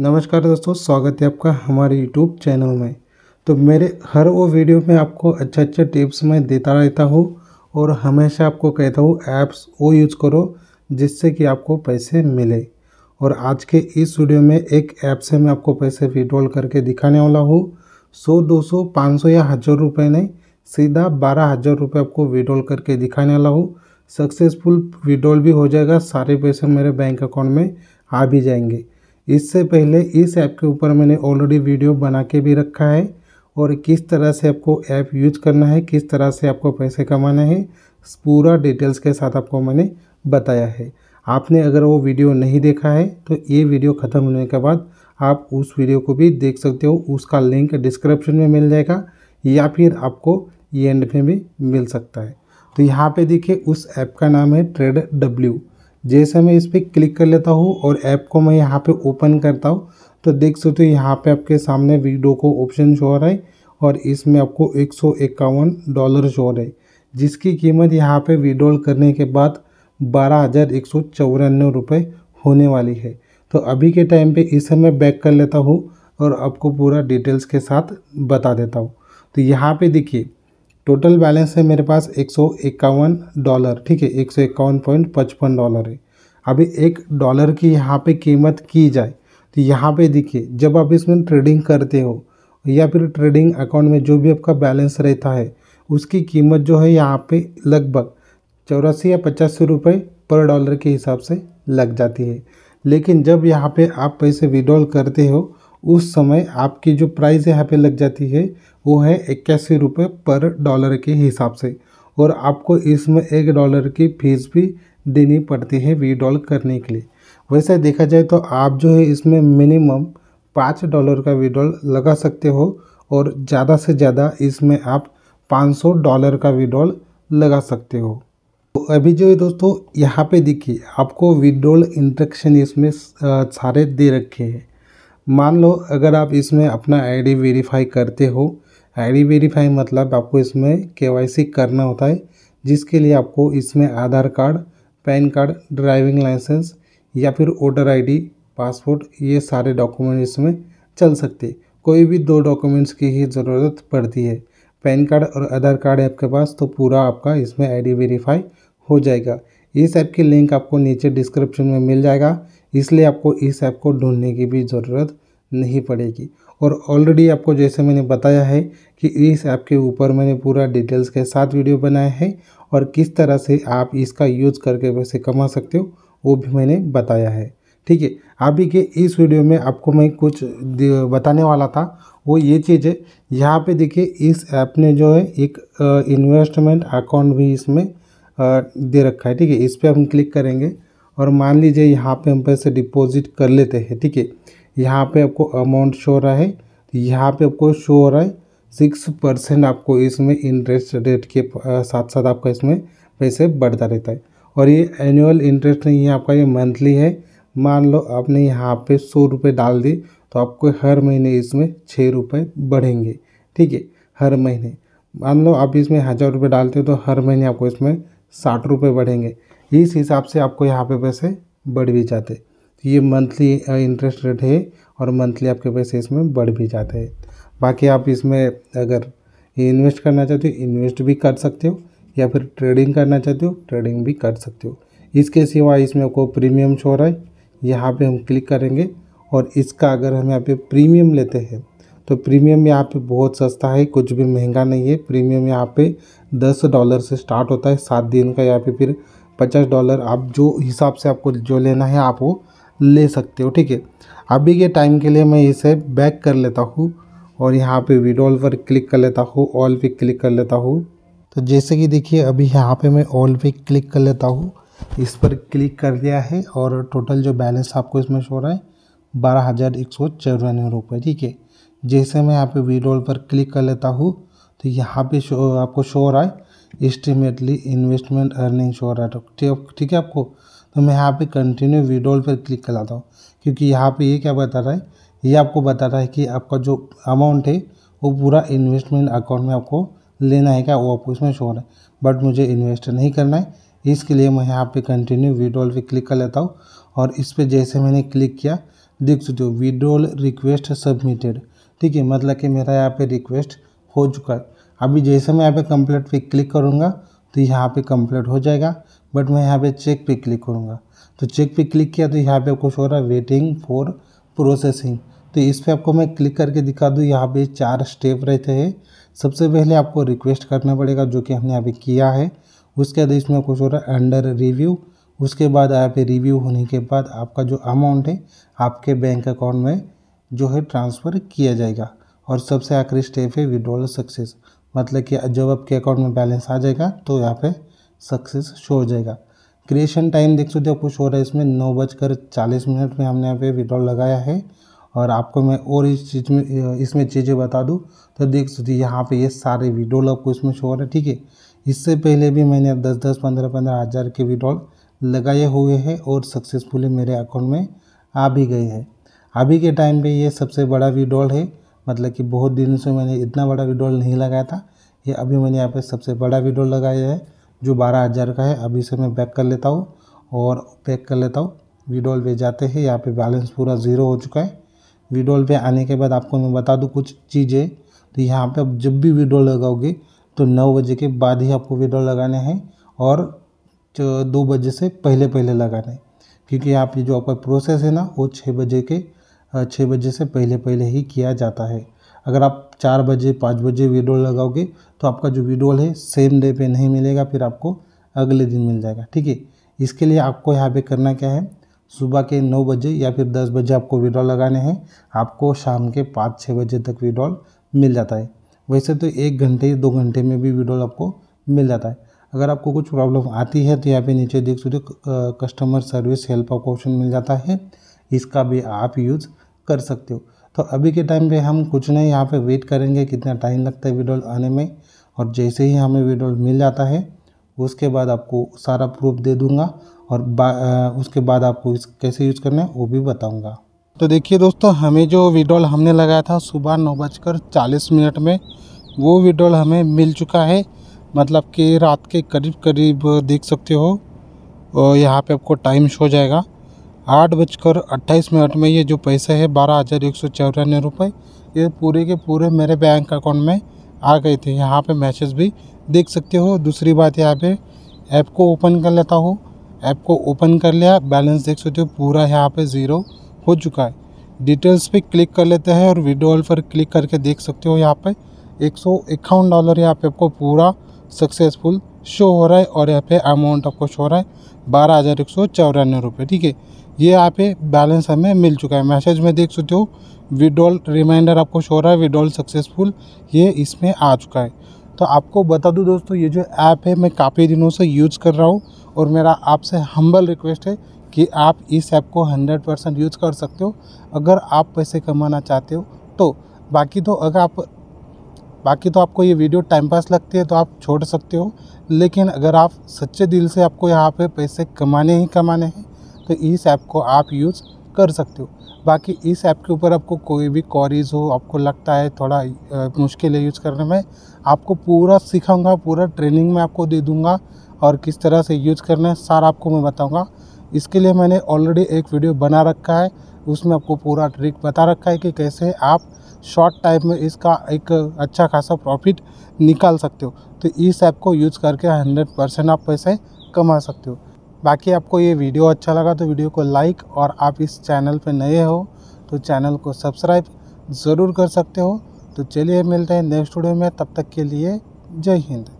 नमस्कार दोस्तों स्वागत है आपका हमारे यूट्यूब चैनल में तो मेरे हर वो वीडियो में आपको अच्छे अच्छे टिप्स मैं देता रहता हूँ और हमेशा आपको कहता हूँ ऐप्स वो यूज करो जिससे कि आपको पैसे मिले और आज के इस वीडियो में एक ऐप से मैं आपको पैसे विड्रॉल करके दिखाने वाला हूँ सौ दो सौ पाँच सौ या हज़ार रुपये नहीं सीधा बारह हज़ार रुपये आपको विड्रॉल करके दिखाने वाला हूँ सक्सेसफुल विड्रॉल भी हो जाएगा सारे पैसे मेरे बैंक अकाउंट में आ भी जाएंगे इससे पहले इस ऐप के ऊपर मैंने ऑलरेडी वीडियो बना के भी रखा है और किस तरह से आपको ऐप यूज करना है किस तरह से आपको पैसे कमाना है पूरा डिटेल्स के साथ आपको मैंने बताया है आपने अगर वो वीडियो नहीं देखा है तो ये वीडियो ख़त्म होने के बाद आप उस वीडियो को भी देख सकते हो उसका लिंक डिस्क्रिप्शन में मिल जाएगा या फिर आपको एंड में भी मिल सकता है तो यहाँ पे देखिए उस ऐप का नाम है ट्रेड डब्ल्यू जैसे मैं इस पर क्लिक कर लेता हूँ और ऐप को मैं यहाँ पे ओपन करता हूँ तो देख सकते हो यहाँ पे आपके सामने वीडियो को ऑप्शन शो हो रहा है और इसमें आपको एक सौ इक्यावन डॉलर शो रहा है जिसकी कीमत यहाँ पे विड्रॉल करने के बाद बारह हज़ार एक सौ चौरानवे रुपये होने वाली है तो अभी के टाइम पे इसे मैं बैक कर लेता हूँ और आपको पूरा डिटेल्स के साथ बता देता हूँ तो यहाँ पे देखिए टोटल बैलेंस है मेरे पास एक सौ इक्यावन डॉलर ठीक है एक सौ इक्यावन पॉइंट पचपन डॉलर है अभी एक डॉलर की यहाँ पे कीमत की जाए तो यहाँ पे देखिए जब आप इसमें ट्रेडिंग करते हो या फिर ट्रेडिंग अकाउंट में जो भी आपका बैलेंस रहता है उसकी कीमत जो है यहाँ पे लगभग चौरासी या पचासी रुपये पर डॉलर के हिसाब से लग जाती है लेकिन जब यहाँ पे आप पैसे विड्रॉल करते हो उस समय आपकी जो प्राइस यहाँ पे लग जाती है वो है इक्यासी रुपये पर डॉलर के हिसाब से और आपको इसमें एक डॉलर की फीस भी देनी पड़ती है विड्रॉल करने के लिए वैसे देखा जाए तो आप जो है इसमें मिनिमम पाँच डॉलर का विड्रॉल लगा सकते हो और ज़्यादा से ज़्यादा इसमें आप पाँच डॉलर का विड्रॉल लगा सकते हो तो अभी जो है दोस्तों यहाँ पे देखिए आपको विड्रॉल इंट्रक्शन इसमें सारे दे रखे हैं मान लो अगर आप इसमें अपना आईडी वेरीफाई करते हो आईडी वेरीफाई मतलब आपको इसमें केवाईसी करना होता है जिसके लिए आपको इसमें Aadhaar card PAN card driving licence या फिर वोटर आईडी पासपोर्ट ये सारे डॉक्यूमेंट इसमें चल सकते कोई भी दो डॉक्यूमेंट्स की ही ज़रूरत पड़ती है पैन कार्ड और आधार कार्ड है आपके पास तो पूरा आपका इसमें आई वेरीफाई हो जाएगा इस ऐप की लिंक आपको नीचे डिस्क्रिप्शन में मिल जाएगा इसलिए आपको इस ऐप को ढूंढने की भी ज़रूरत नहीं पड़ेगी और ऑलरेडी आपको जैसे मैंने बताया है कि इस ऐप के ऊपर मैंने पूरा डिटेल्स के साथ वीडियो बनाया है और किस तरह से आप इसका यूज़ करके वैसे कमा सकते हो वो भी मैंने बताया है ठीक है अभी के इस वीडियो में आपको मैं कुछ बताने वाला था वो ये चीज़ है यहाँ पे देखिए इस ऐप ने जो है एक इन्वेस्टमेंट अकाउंट भी इसमें दे रखा है ठीक है इस पर हम क्लिक करेंगे और मान लीजिए यहाँ पे हम पैसे डिपॉजिट कर लेते हैं ठीक है यहाँ पे आपको अमाउंट शो हो रहा है तो यहाँ पे आपको शो हो रहा है सिक्स परसेंट आपको इसमें इंटरेस्ट रेट के साथ साथ आपका इसमें पैसे बढ़ता रहता है और ये एनुअल इंटरेस्ट नहीं है आपका ये मंथली है मान लो आपने यहाँ पे सौ रुपये डाल दी तो आपको हर महीने इसमें छः रुपये बढ़ेंगे ठीक है हर महीने मान लो आप इसमें हज़ार रुपये डालते हो तो हर महीने आपको इसमें साठ रुपये बढ़ेंगे इस हिसाब से आपको यहाँ पे पैसे बढ़ भी जाते तो ये मंथली इंटरेस्ट रेट है और मंथली आपके पैसे इसमें बढ़ भी जाते हैं बाकी आप इसमें अगर इन्वेस्ट करना चाहते हो इन्वेस्ट भी कर सकते हो या फिर ट्रेडिंग करना चाहते हो ट्रेडिंग भी कर सकते हो इसके सिवा इसमें आपको प्रीमियम शो रहा है यहाँ पे हम क्लिक करेंगे और इसका अगर हम यहाँ पे प्रीमियम लेते हैं तो प्रीमियम यहाँ पे बहुत सस्ता है कुछ भी महंगा नहीं है प्रीमियम यहाँ पे दस डॉलर से स्टार्ट होता है सात दिन का यहाँ पे फिर पचास डॉलर आप जो हिसाब से आपको जो लेना है आप वो ले सकते हो ठीक है अभी के टाइम के लिए मैं इसे बैक कर लेता हूँ और यहाँ पे विडोल पर क्लिक कर लेता हूँ ऑल पे क्लिक कर लेता हूँ तो जैसे कि देखिए अभी यहाँ पे मैं ऑल पे क्लिक कर लेता हूँ इस पर क्लिक कर दिया है और टोटल जो बैलेंस आपको इसमें शो रहा है बारह हज़ार एक सौ चौरानवे रुपये ठीक है जैसे मैं यहाँ पे विड्रॉल पर क्लिक कर लेता हूँ तो यहाँ पे शो आपको शो हो रहा है एस्टिमेटली इन्वेस्टमेंट अर्निंग शो रहा था तो ठीक है आपको तो मैं यहाँ पे कंटिन्यू विड्रॉल पर क्लिक कराता हूँ क्योंकि यहाँ पे ये क्या बता रहा है ये आपको बता रहा है कि आपका जो अमाउंट है वो पूरा इन्वेस्टमेंट अकाउंट में आपको लेना है क्या वो आपको इसमें शो रहा है बट मुझे इन्वेस्ट नहीं करना है इसके लिए मैं यहाँ पे कंटिन्यू विड्रॉल पर क्लिक कर लेता हूँ और इस पर जैसे मैंने क्लिक किया देख सकते हो विड्रॉल रिक्वेस्ट सबमिटेड ठीक है मतलब कि मेरा यहाँ पे रिक्वेस्ट हो चुका है अभी जैसे मैं यहाँ पे कंप्लीट पे क्लिक करूँगा तो यहाँ पे कंप्लीट हो जाएगा बट मैं यहाँ पे चेक पे क्लिक करूँगा तो चेक पे क्लिक किया तो यहाँ पे कुछ हो रहा है वेटिंग फॉर प्रोसेसिंग तो इस पर आपको मैं क्लिक करके दिखा दूँ यहाँ पे चार स्टेप रहते हैं सबसे पहले आपको रिक्वेस्ट करना पड़ेगा जो कि हमने यहाँ पे किया है उसके बाद इसमें कुछ हो रहा है अंडर रिव्यू उसके बाद यहाँ पे रिव्यू होने के बाद आपका जो अमाउंट है आपके बैंक अकाउंट में जो है ट्रांसफ़र किया जाएगा और सबसे आखिरी स्टेप है विड्रॉल सक्सेस मतलब कि जब आपके अकाउंट में बैलेंस आ जाएगा तो यहाँ पे सक्सेस शो हो जाएगा क्रिएशन टाइम देख सकते हो कुछ हो रहा है इसमें नौ बजकर चालीस मिनट में हमने यहाँ पे विड्रॉल लगाया है और आपको मैं और इस चीज़ में इसमें चीज़ें बता दूँ तो देख सकते यहाँ पे ये सारे विड्रॉल आपको इसमें शो हो रहा है ठीक है इससे पहले भी मैंने दस दस पंद्रह पंद्रह हज़ार के विड्रॉल लगाए हुए हैं और सक्सेसफुली मेरे अकाउंट में आ भी गए हैं अभी के टाइम पे ये सबसे बड़ा विड्रॉल है मतलब कि बहुत दिन से मैंने इतना बड़ा विड्रॉल नहीं लगाया था ये अभी मैंने यहाँ पे सबसे बड़ा विड्रॉल लगाया है जो बारह हज़ार का है अभी से मैं पैक कर लेता हूँ और पैक कर लेता हूँ विड्रॉल पे जाते हैं यहाँ पे बैलेंस पूरा ज़ीरो हो चुका है विड्रॉल पे आने के बाद आपको मैं बता दूँ कुछ चीज़ें तो यहाँ पर जब भी विड्रॉल लगाओगे तो नौ बजे के बाद ही आपको विड्रॉल लगाने हैं और दो बजे से पहले पहले लगाने क्योंकि यहाँ पे जो आपका प्रोसेस है ना वो छः बजे के छः बजे से पहले पहले ही किया जाता है अगर आप चार बजे पाँच बजे विड्रोल लगाओगे तो आपका जो विड्रोल है सेम डे पे नहीं मिलेगा फिर आपको अगले दिन मिल जाएगा ठीक है इसके लिए आपको यहाँ पे करना क्या है सुबह के नौ बजे या फिर दस बजे आपको विड्रॉल लगाने हैं आपको शाम के पाँच छः बजे तक विड्रॉल मिल जाता है वैसे तो एक घंटे दो घंटे में भी विड्रॉल आपको मिल जाता है अगर आपको कुछ प्रॉब्लम आती है तो यहाँ पे नीचे देख सकते हो कस्टमर सर्विस हेल्प आपको ऑप्शन मिल जाता है इसका भी आप यूज़ कर सकते हो तो अभी के टाइम पे हम कुछ नहीं यहाँ पे वेट करेंगे कितना टाइम लगता है विड्रॉल आने में और जैसे ही हमें विड्रॉल मिल जाता है उसके बाद आपको सारा प्रूफ दे दूँगा और बा, आ, उसके बाद आपको इस कैसे यूज़ करना है वो भी बताऊँगा तो देखिए दोस्तों हमें जो विड्रॉल हमने लगाया था सुबह नौ बजकर चालीस मिनट में वो विड्रॉल हमें मिल चुका है मतलब कि रात के करीब करीब देख सकते हो और यहाँ पे आपको टाइम शो जाएगा आठ बजकर अट्ठाईस मिनट में ये जो पैसे है बारह हज़ार एक सौ चौरानवे रुपये ये पूरे के पूरे मेरे बैंक अकाउंट में आ गए थे यहाँ पे मैसेज भी देख सकते हो दूसरी बात यहाँ पे ऐप को ओपन कर लेता हूँ ऐप को ओपन कर लिया बैलेंस देख सकते हो पूरा यहाँ पे ज़ीरो हो चुका है डिटेल्स पे क्लिक कर लेते हैं और विड्रॉल पर क्लिक करके देख सकते हो यहाँ पर एक सौ इक्यावन डॉलर यहाँ पे आपको पूरा सक्सेसफुल शो हो रहा है और यहाँ पे अमाउंट आपको शो हो रहा है बारह हज़ार एक सौ चौरानवे रुपये ठीक है ये यहाँ पे बैलेंस हमें मिल चुका है मैसेज में देख सकते हो विड्रॉल रिमाइंडर आपको शो रहा है विड्रॉल सक्सेसफुल ये इसमें आ चुका है तो आपको बता दूं दोस्तों ये जो ऐप है मैं काफ़ी दिनों से यूज़ कर रहा हूँ और मेरा आपसे हम्बल रिक्वेस्ट है कि आप इस ऐप को 100 परसेंट यूज़ कर सकते हो अगर आप पैसे कमाना चाहते हो तो बाकी तो अगर आप बाकी तो आपको ये वीडियो टाइम पास लगती है तो आप छोड़ सकते हो लेकिन अगर आप सच्चे दिल से आपको यहाँ पे पैसे कमाने ही कमाने हैं तो इस ऐप को आप यूज़ कर सकते हो बाकी इस ऐप के ऊपर आपको कोई भी क्वारीज हो आपको लगता है थोड़ा मुश्किल है यूज़ करने में आपको पूरा सिखाऊंगा पूरा ट्रेनिंग में आपको दे दूँगा और किस तरह से यूज़ करना है सारा आपको मैं बताऊँगा इसके लिए मैंने ऑलरेडी एक वीडियो बना रखा है उसमें आपको पूरा ट्रिक बता रखा है कि कैसे आप शॉर्ट टाइम में इसका एक अच्छा खासा प्रॉफिट निकाल सकते हो तो इस ऐप को यूज़ करके हंड्रेड परसेंट आप पैसे कमा सकते हो बाकी आपको ये वीडियो अच्छा लगा तो वीडियो को लाइक और आप इस चैनल पर नए हो तो चैनल को सब्सक्राइब ज़रूर कर सकते हो तो चलिए मिलते हैं नेक्स्ट वीडियो में तब तक के लिए जय हिंद